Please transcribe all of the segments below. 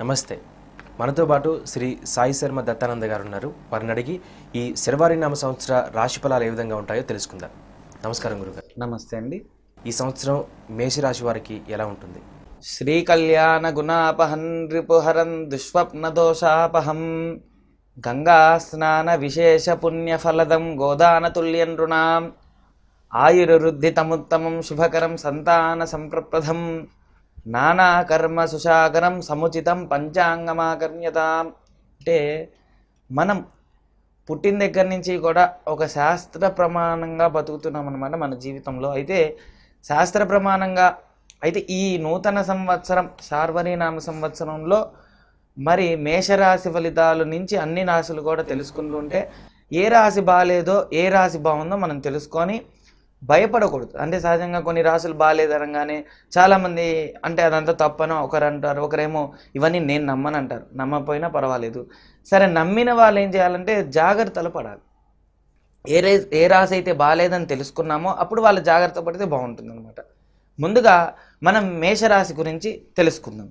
నమస్తే మనతో పాటు శ్రీ సాయి శర్మ దత్తానంద గారు ఉన్నారు వారిని అడిగి ఈ శర్వారి నామ సంవత్సర రాశి ఫలాలు ఏ విధంగా ఉంటాయో తెలుసుకుందాం నమస్కారం గురుగారు నమస్తే అండి ఈ సంవత్సరం మేషరాశి వారికి ఎలా ఉంటుంది శ్రీ కళ్యాణ గుణాపహం రిపుహరం దుష్వప్న దోషాపహం గంగా స్నాన విశేష పుణ్యఫలదం తుల్యం రుణాం ఆయుర్వృద్ధి తముత్తమం శుభకరం సంతాన సంప్రప్రథం నానా కర్మ సుశాకరం సముచితం పంచాంగమాకర్ణ్యతాం అంటే మనం పుట్టిన దగ్గర నుంచి కూడా ఒక శాస్త్ర ప్రమాణంగా బతుకుతున్నాం అనమాట మన జీవితంలో అయితే శాస్త్ర ప్రమాణంగా అయితే ఈ నూతన సంవత్సరం సార్వరీనామ సంవత్సరంలో మరి మేషరాశి ఫలితాల నుంచి అన్ని రాశులు కూడా తెలుసుకుంటుంటే ఏ రాశి బాగాలేదో ఏ రాశి బాగుందో మనం తెలుసుకొని భయపడకూడదు అంటే సహజంగా కొన్ని రాసులు బాగాలేదనగానే చాలామంది అంటే అదంతా తప్పను ఒకరు అంటారు ఒకరేమో ఇవన్నీ నేను నమ్మను అంటారు నమ్మపోయినా పర్వాలేదు సరే నమ్మిన వాళ్ళు ఏం చేయాలంటే జాగ్రత్తలు పడాలి ఏ రే ఏ రాసి అయితే బాగాలేదని తెలుసుకున్నామో అప్పుడు వాళ్ళు జాగ్రత్త పడితే బాగుంటుంది అనమాట ముందుగా మనం మేషరాశి గురించి తెలుసుకుందాం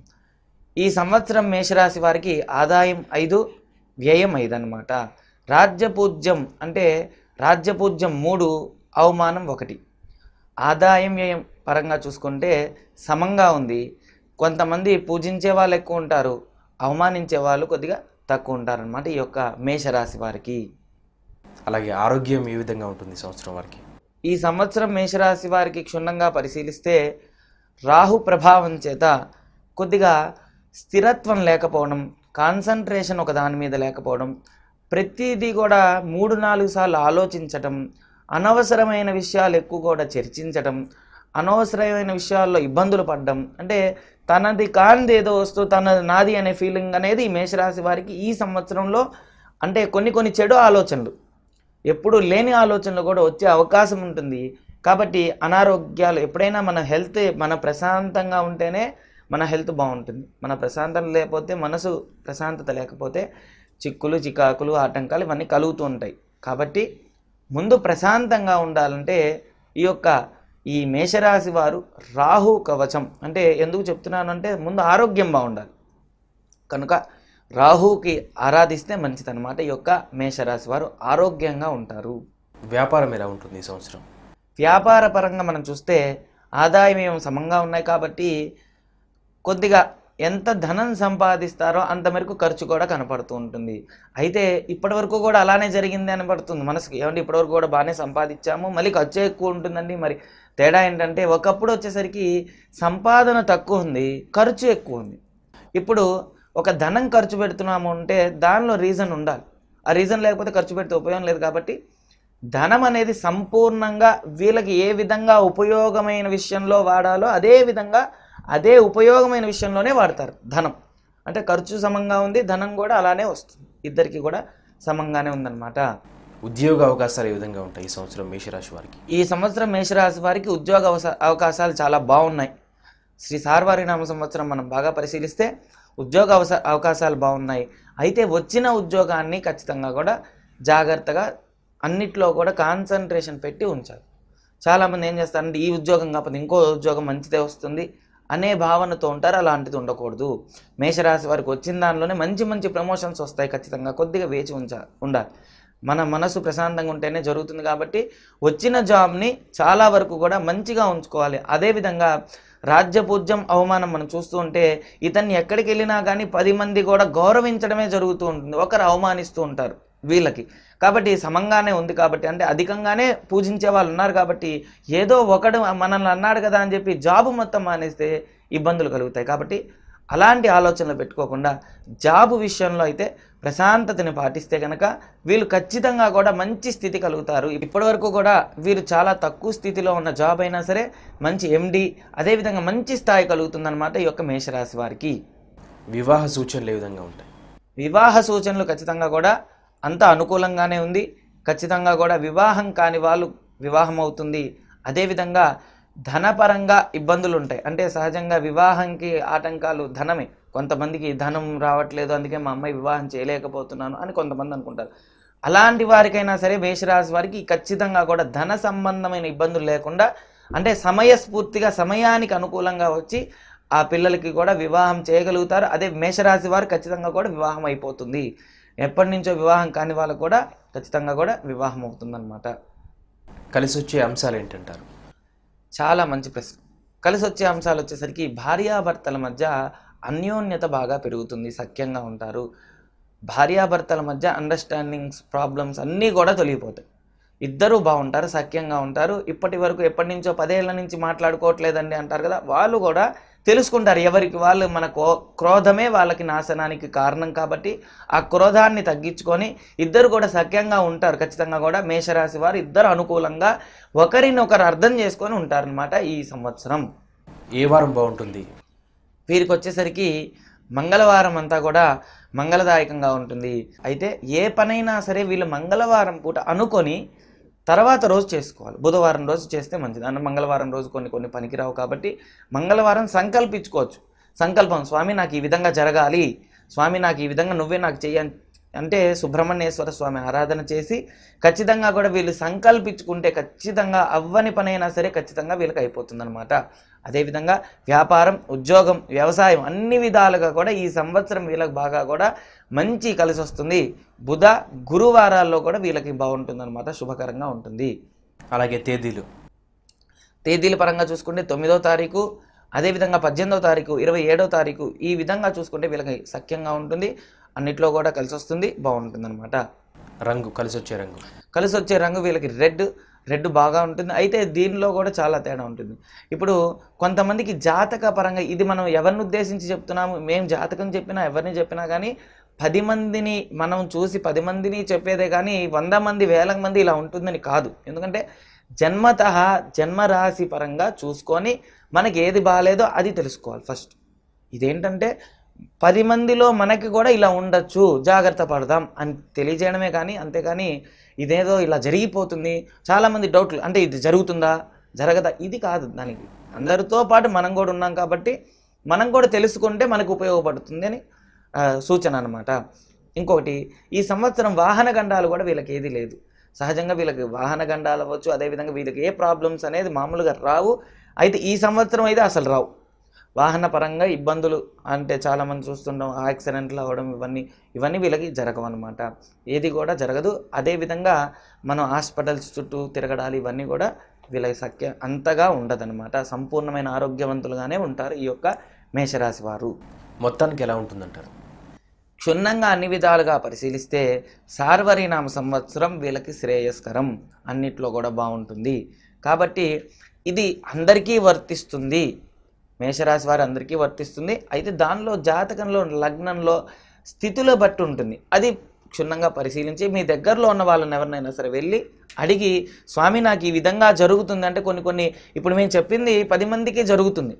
ఈ సంవత్సరం మేషరాశి వారికి ఆదాయం ఐదు వ్యయం ఐదు అనమాట రాజ్యపూజ్యం అంటే రాజ్యపూజ్యం మూడు అవమానం ఒకటి ఆదాయం వ్యయం పరంగా చూసుకుంటే సమంగా ఉంది కొంతమంది పూజించే వాళ్ళు ఎక్కువ ఉంటారు అవమానించే వాళ్ళు కొద్దిగా తక్కువ ఉంటారనమాట ఈ యొక్క మేషరాశి వారికి అలాగే ఆరోగ్యం ఏ విధంగా ఉంటుంది సంవత్సరం వారికి ఈ సంవత్సరం మేషరాశి వారికి క్షుణ్ణంగా పరిశీలిస్తే రాహు ప్రభావం చేత కొద్దిగా స్థిరత్వం లేకపోవడం కాన్సన్ట్రేషన్ ఒక దాని మీద లేకపోవడం ప్రతిదీ కూడా మూడు నాలుగు సార్లు ఆలోచించటం అనవసరమైన విషయాలు ఎక్కువ కూడా చర్చించడం అనవసరమైన విషయాల్లో ఇబ్బందులు పడడం అంటే తనది కానిది ఏదో వస్తూ తన నాది అనే ఫీలింగ్ అనేది మేషరాశి వారికి ఈ సంవత్సరంలో అంటే కొన్ని కొన్ని చెడు ఆలోచనలు ఎప్పుడు లేని ఆలోచనలు కూడా వచ్చే అవకాశం ఉంటుంది కాబట్టి అనారోగ్యాలు ఎప్పుడైనా మన హెల్త్ మన ప్రశాంతంగా ఉంటేనే మన హెల్త్ బాగుంటుంది మన ప్రశాంతం లేకపోతే మనసు ప్రశాంతత లేకపోతే చిక్కులు చికాకులు ఆటంకాలు ఇవన్నీ కలుగుతూ ఉంటాయి కాబట్టి ముందు ప్రశాంతంగా ఉండాలంటే ఈ యొక్క ఈ మేషరాశి వారు రాహు కవచం అంటే ఎందుకు చెప్తున్నాను అంటే ముందు ఆరోగ్యం బాగుండాలి కనుక రాహుకి ఆరాధిస్తే మంచిదన్నమాట ఈ యొక్క మేషరాశి వారు ఆరోగ్యంగా ఉంటారు వ్యాపారం ఎలా ఉంటుంది ఈ సంవత్సరం వ్యాపార పరంగా మనం చూస్తే ఆదాయం ఏమో సమంగా ఉన్నాయి కాబట్టి కొద్దిగా ఎంత ధనం సంపాదిస్తారో అంత మేరకు ఖర్చు కూడా కనపడుతూ ఉంటుంది అయితే ఇప్పటివరకు కూడా అలానే జరిగింది అని పడుతుంది మనసుకి ఏమంటే ఇప్పటివరకు కూడా బాగానే సంపాదించాము మళ్ళీ ఖర్చు ఎక్కువ ఉంటుందండి మరి తేడా ఏంటంటే ఒకప్పుడు వచ్చేసరికి సంపాదన తక్కువ ఉంది ఖర్చు ఎక్కువ ఉంది ఇప్పుడు ఒక ధనం ఖర్చు పెడుతున్నాము అంటే దానిలో రీజన్ ఉండాలి ఆ రీజన్ లేకపోతే ఖర్చు పెడితే ఉపయోగం లేదు కాబట్టి ధనం అనేది సంపూర్ణంగా వీళ్ళకి ఏ విధంగా ఉపయోగమైన విషయంలో వాడాలో అదే విధంగా అదే ఉపయోగమైన విషయంలోనే వాడతారు ధనం అంటే ఖర్చు సమంగా ఉంది ధనం కూడా అలానే వస్తుంది ఇద్దరికి కూడా సమంగానే ఉందన్నమాట ఉద్యోగ అవకాశాలు ఏ విధంగా ఉంటాయి ఈ సంవత్సరం మేషరాశి వారికి ఈ సంవత్సరం మేషరాశి వారికి ఉద్యోగ అవకాశాలు చాలా బాగున్నాయి శ్రీ సార్వారి నామ సంవత్సరం మనం బాగా పరిశీలిస్తే ఉద్యోగ అవకాశాలు బాగున్నాయి అయితే వచ్చిన ఉద్యోగాన్ని ఖచ్చితంగా కూడా జాగ్రత్తగా అన్నిట్లో కూడా కాన్సన్ట్రేషన్ పెట్టి ఉంచాలి చాలామంది ఏం చేస్తారంటే ఈ ఉద్యోగం కాకపోతే ఇంకో ఉద్యోగం మంచిదే వస్తుంది అనే భావనతో ఉంటారు అలాంటిది ఉండకూడదు మేషరాశి వారికి వచ్చిన దానిలోనే మంచి మంచి ప్రమోషన్స్ వస్తాయి ఖచ్చితంగా కొద్దిగా వేచి ఉంచ ఉండాలి మన మనసు ప్రశాంతంగా ఉంటేనే జరుగుతుంది కాబట్టి వచ్చిన జాబ్ని చాలా వరకు కూడా మంచిగా ఉంచుకోవాలి అదేవిధంగా రాజ్యపూజ్యం అవమానం మనం చూస్తూ ఉంటే ఇతన్ని ఎక్కడికి వెళ్ళినా కానీ పది మంది కూడా గౌరవించడమే జరుగుతూ ఉంటుంది ఒకరు అవమానిస్తూ ఉంటారు వీళ్ళకి కాబట్టి సమంగానే ఉంది కాబట్టి అంటే అధికంగానే పూజించే వాళ్ళు ఉన్నారు కాబట్టి ఏదో ఒకడు మనల్ని అన్నాడు కదా అని చెప్పి జాబు మొత్తం మానేస్తే ఇబ్బందులు కలుగుతాయి కాబట్టి అలాంటి ఆలోచనలు పెట్టుకోకుండా జాబు విషయంలో అయితే ప్రశాంతతని పాటిస్తే కనుక వీళ్ళు ఖచ్చితంగా కూడా మంచి స్థితి కలుగుతారు ఇప్పటి వరకు కూడా వీరు చాలా తక్కువ స్థితిలో ఉన్న జాబ్ అయినా సరే మంచి ఎండి అదేవిధంగా మంచి స్థాయి కలుగుతుందన్నమాట ఈ యొక్క మేషరాశి వారికి వివాహ సూచనలు ఏ విధంగా ఉంటాయి వివాహ సూచనలు ఖచ్చితంగా కూడా అంతా అనుకూలంగానే ఉంది ఖచ్చితంగా కూడా వివాహం కాని వాళ్ళు వివాహం అవుతుంది అదేవిధంగా ధనపరంగా ఇబ్బందులు ఉంటాయి అంటే సహజంగా వివాహంకి ఆటంకాలు ధనమే కొంతమందికి ధనం రావట్లేదు అందుకే మా అమ్మాయి వివాహం చేయలేకపోతున్నాను అని కొంతమంది అనుకుంటారు అలాంటి వారికైనా సరే మేషరాశి వారికి ఖచ్చితంగా కూడా ధన సంబంధమైన ఇబ్బందులు లేకుండా అంటే సమయస్ఫూర్తిగా సమయానికి అనుకూలంగా వచ్చి ఆ పిల్లలకి కూడా వివాహం చేయగలుగుతారు అదే మేషరాశి వారు ఖచ్చితంగా కూడా వివాహం అయిపోతుంది ఎప్పటి నుంచో వివాహం కాని వాళ్ళకు కూడా ఖచ్చితంగా కూడా వివాహం అవుతుందన్నమాట కలిసి వచ్చే అంశాలు ఏంటంటారు చాలా మంచి ప్రశ్న కలిసి వచ్చే అంశాలు వచ్చేసరికి భార్యాభర్తల మధ్య అన్యోన్యత బాగా పెరుగుతుంది సఖ్యంగా ఉంటారు భార్యాభర్తల మధ్య అండర్స్టాండింగ్స్ ప్రాబ్లమ్స్ అన్నీ కూడా తొలగిపోతాయి ఇద్దరూ బాగుంటారు సఖ్యంగా ఉంటారు ఇప్పటి వరకు ఎప్పటి నుంచో పదేళ్ల నుంచి మాట్లాడుకోవట్లేదండి అంటారు కదా వాళ్ళు కూడా తెలుసుకుంటారు ఎవరికి వాళ్ళు మన క్రోధమే వాళ్ళకి నాశనానికి కారణం కాబట్టి ఆ క్రోధాన్ని తగ్గించుకొని ఇద్దరు కూడా సఖ్యంగా ఉంటారు ఖచ్చితంగా కూడా మేషరాశి వారు ఇద్దరు అనుకూలంగా ఒకరినొకరు అర్థం చేసుకొని ఉంటారనమాట ఈ సంవత్సరం ఏ వారం బాగుంటుంది వీరికి వచ్చేసరికి మంగళవారం అంతా కూడా మంగళదాయకంగా ఉంటుంది అయితే ఏ పనైనా సరే వీళ్ళు మంగళవారం పూట అనుకొని తర్వాత రోజు చేసుకోవాలి బుధవారం రోజు చేస్తే మంచిది అన్న మంగళవారం రోజు కొన్ని కొన్ని పనికిరావు కాబట్టి మంగళవారం సంకల్పించుకోవచ్చు సంకల్పం స్వామి నాకు ఈ విధంగా జరగాలి స్వామి నాకు ఈ విధంగా నువ్వే నాకు చేయ అంటే సుబ్రహ్మణ్యేశ్వర స్వామి ఆరాధన చేసి ఖచ్చితంగా కూడా వీళ్ళు సంకల్పించుకుంటే ఖచ్చితంగా అవ్వని పనైనా సరే ఖచ్చితంగా వీళ్ళకి అయిపోతుందనమాట అదేవిధంగా వ్యాపారం ఉద్యోగం వ్యవసాయం అన్ని విధాలుగా కూడా ఈ సంవత్సరం వీళ్ళకి బాగా కూడా మంచి కలిసి వస్తుంది బుధ గురువారాల్లో కూడా వీళ్ళకి బాగుంటుందన్నమాట శుభకరంగా ఉంటుంది అలాగే తేదీలు తేదీల పరంగా చూసుకుంటే తొమ్మిదో తారీఖు అదేవిధంగా పద్దెనిమిదో తారీఖు ఇరవై ఏడో తారీఖు ఈ విధంగా చూసుకుంటే వీళ్ళకి సఖ్యంగా ఉంటుంది అన్నిట్లో కూడా కలిసి వస్తుంది బాగుంటుంది అనమాట రంగు కలిసి వచ్చే రంగు కలిసి వచ్చే రంగు వీళ్ళకి రెడ్ రెడ్ బాగా ఉంటుంది అయితే దీనిలో కూడా చాలా తేడా ఉంటుంది ఇప్పుడు కొంతమందికి జాతక పరంగా ఇది మనం ఎవరిని ఉద్దేశించి చెప్తున్నాము మేము జాతకం చెప్పినా ఎవరిని చెప్పినా కానీ పది మందిని మనం చూసి పది మందిని చెప్పేదే కానీ వంద మంది వేల మంది ఇలా ఉంటుందని కాదు ఎందుకంటే జన్మత జన్మరాశి పరంగా చూసుకొని మనకి ఏది బాగాలేదో అది తెలుసుకోవాలి ఫస్ట్ ఇదేంటంటే పది మందిలో మనకి కూడా ఇలా ఉండొచ్చు జాగ్రత్త పడదాం అని తెలియజేయడమే కానీ అంతేకాని ఇదేదో ఇలా జరిగిపోతుంది చాలామంది డౌట్లు అంటే ఇది జరుగుతుందా జరగదా ఇది కాదు దానికి అందరితో పాటు మనం కూడా ఉన్నాం కాబట్టి మనం కూడా తెలుసుకుంటే మనకు ఉపయోగపడుతుంది అని సూచన అనమాట ఇంకొకటి ఈ సంవత్సరం వాహన గండాలు కూడా వీళ్ళకి ఏది లేదు సహజంగా వీళ్ళకి వాహన గండాలు అవ్వచ్చు అదేవిధంగా వీళ్ళకి ఏ ప్రాబ్లమ్స్ అనేది మామూలుగా రావు అయితే ఈ సంవత్సరం అయితే అసలు రావు వాహన పరంగా ఇబ్బందులు అంటే చాలామంది చూస్తుండం యాక్సిడెంట్లు అవడం ఇవన్నీ ఇవన్నీ వీళ్ళకి జరగవు అనమాట ఏది కూడా జరగదు అదేవిధంగా మనం హాస్పిటల్స్ చుట్టూ తిరగడాలు ఇవన్నీ కూడా వీళ్ళకి సఖ్య అంతగా ఉండదనమాట సంపూర్ణమైన ఆరోగ్యవంతులుగానే ఉంటారు ఈ యొక్క మేషరాశి వారు మొత్తానికి ఎలా ఉంటుందంటారు క్షుణ్ణంగా అన్ని విధాలుగా పరిశీలిస్తే సార్వరీనామ సంవత్సరం వీళ్ళకి శ్రేయస్కరం అన్నిట్లో కూడా బాగుంటుంది కాబట్టి ఇది అందరికీ వర్తిస్తుంది మేషరాశి వారి అందరికీ వర్తిస్తుంది అయితే దానిలో జాతకంలో లగ్నంలో స్థితిలో బట్టి ఉంటుంది అది క్షుణ్ణంగా పరిశీలించి మీ దగ్గరలో ఉన్న వాళ్ళని ఎవరినైనా సరే వెళ్ళి అడిగి స్వామి నాకు ఈ విధంగా జరుగుతుంది అంటే కొన్ని కొన్ని ఇప్పుడు మేము చెప్పింది పది మందికి జరుగుతుంది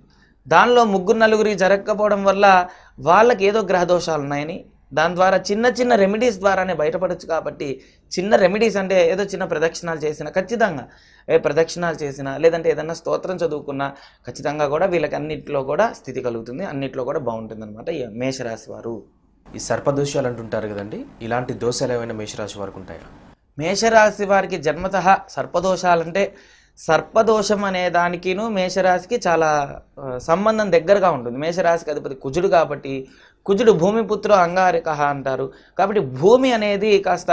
దానిలో ముగ్గురు నలుగురి జరగకపోవడం వల్ల వాళ్ళకి ఏదో గ్రహదోషాలు ఉన్నాయని దాని ద్వారా చిన్న చిన్న రెమెడీస్ ద్వారానే బయటపడచ్చు కాబట్టి చిన్న రెమెడీస్ అంటే ఏదో చిన్న ప్రదక్షిణాలు చేసిన ఖచ్చితంగా ఏ ప్రదక్షిణాలు చేసిన లేదంటే ఏదన్నా స్తోత్రం చదువుకున్నా ఖచ్చితంగా కూడా వీళ్ళకి అన్నింటిలో కూడా స్థితి కలుగుతుంది అన్నింటిలో కూడా బాగుంటుంది అనమాట ఈ మేషరాశి వారు ఈ సర్పదోషాలు అంటుంటారు కదండి ఇలాంటి దోషాలు ఏమైనా మేషరాశి వారికి ఉంటాయా మేషరాశి వారికి జన్మత సర్పదోషాలంటే సర్పదోషం అనే దానికిను మేషరాశికి చాలా సంబంధం దగ్గరగా ఉంటుంది మేషరాశికి అధిపతి కుజుడు కాబట్టి కుజుడు భూమిపుత్ర అంగారిక అంటారు కాబట్టి భూమి అనేది కాస్త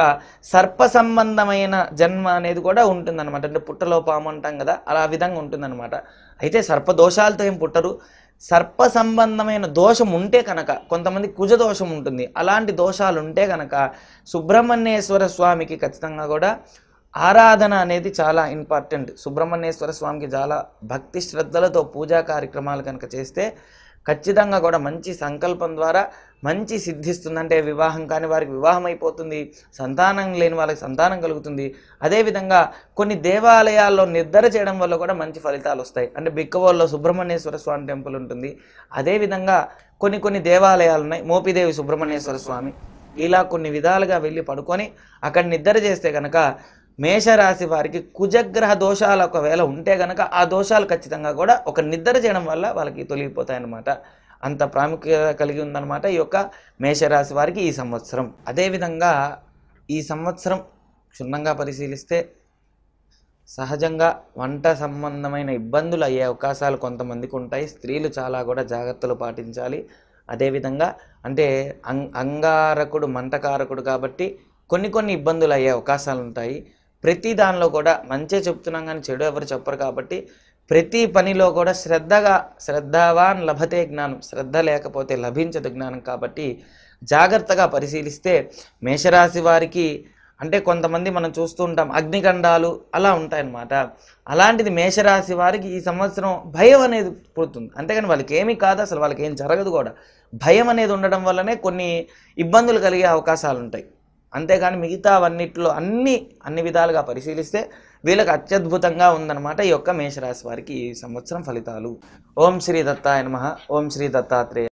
సర్ప సంబంధమైన జన్మ అనేది కూడా ఉంటుందన్నమాట అంటే పుట్టలో పాము అంటాం కదా అలా విధంగా ఉంటుందన్నమాట అయితే సర్పదోషాలతో ఏం పుట్టరు సర్ప సంబంధమైన దోషం ఉంటే కనుక కొంతమంది కుజ దోషం ఉంటుంది అలాంటి దోషాలు ఉంటే కనుక సుబ్రహ్మణ్యేశ్వర స్వామికి ఖచ్చితంగా కూడా ఆరాధన అనేది చాలా ఇంపార్టెంట్ సుబ్రహ్మణ్యేశ్వర స్వామికి చాలా భక్తి శ్రద్ధలతో పూజా కార్యక్రమాలు కనుక చేస్తే ఖచ్చితంగా కూడా మంచి సంకల్పం ద్వారా మంచి సిద్ధిస్తుంది అంటే వివాహం కాని వారికి వివాహం అయిపోతుంది సంతానం లేని వాళ్ళకి సంతానం కలుగుతుంది అదేవిధంగా కొన్ని దేవాలయాల్లో నిద్ర చేయడం వల్ల కూడా మంచి ఫలితాలు వస్తాయి అంటే బిక్కవోల్లో సుబ్రహ్మణ్యేశ్వర స్వామి టెంపుల్ ఉంటుంది అదేవిధంగా కొన్ని కొన్ని దేవాలయాలు ఉన్నాయి మోపిదేవి సుబ్రహ్మణ్యేశ్వర స్వామి ఇలా కొన్ని విధాలుగా వెళ్ళి పడుకొని అక్కడ నిద్ర చేస్తే కనుక మేషరాశి వారికి కుజగ్రహ దోషాలు ఒకవేళ ఉంటే గనక ఆ దోషాలు ఖచ్చితంగా కూడా ఒక నిద్ర చేయడం వల్ల వాళ్ళకి తొలగిపోతాయన్నమాట అంత ప్రాముఖ్యత కలిగి ఉందన్నమాట ఈ యొక్క మేషరాశి వారికి ఈ సంవత్సరం అదేవిధంగా ఈ సంవత్సరం క్షుణ్ణంగా పరిశీలిస్తే సహజంగా వంట సంబంధమైన ఇబ్బందులు అయ్యే అవకాశాలు కొంతమందికి ఉంటాయి స్త్రీలు చాలా కూడా జాగ్రత్తలు పాటించాలి అదేవిధంగా అంటే అంగారకుడు మంటకారకుడు కాబట్టి కొన్ని కొన్ని ఇబ్బందులు అయ్యే అవకాశాలు ఉంటాయి ప్రతి దానిలో కూడా మంచి చెప్తున్నాం కానీ చెడు ఎవరు చెప్పరు కాబట్టి ప్రతి పనిలో కూడా శ్రద్ధగా శ్రద్ధవాన్ లభతే జ్ఞానం శ్రద్ధ లేకపోతే లభించదు జ్ఞానం కాబట్టి జాగ్రత్తగా పరిశీలిస్తే మేషరాశి వారికి అంటే కొంతమంది మనం చూస్తూ ఉంటాం అగ్నిగండాలు అలా ఉంటాయన్నమాట అలాంటిది మేషరాశి వారికి ఈ సంవత్సరం భయం అనేది పుడుతుంది అంతేగాని వాళ్ళకి ఏమీ కాదు అసలు వాళ్ళకి ఏం జరగదు కూడా భయం అనేది ఉండడం వల్లనే కొన్ని ఇబ్బందులు కలిగే అవకాశాలు ఉంటాయి అంతేగాని అన్నిట్లో అన్ని అన్ని విధాలుగా పరిశీలిస్తే వీళ్ళకి అత్యద్భుతంగా ఉందన్నమాట ఈ యొక్క మేషరాశి వారికి ఈ సంవత్సరం ఫలితాలు ఓం శ్రీ దత్తాయ నమ ఓం శ్రీ దత్తాత్రేయ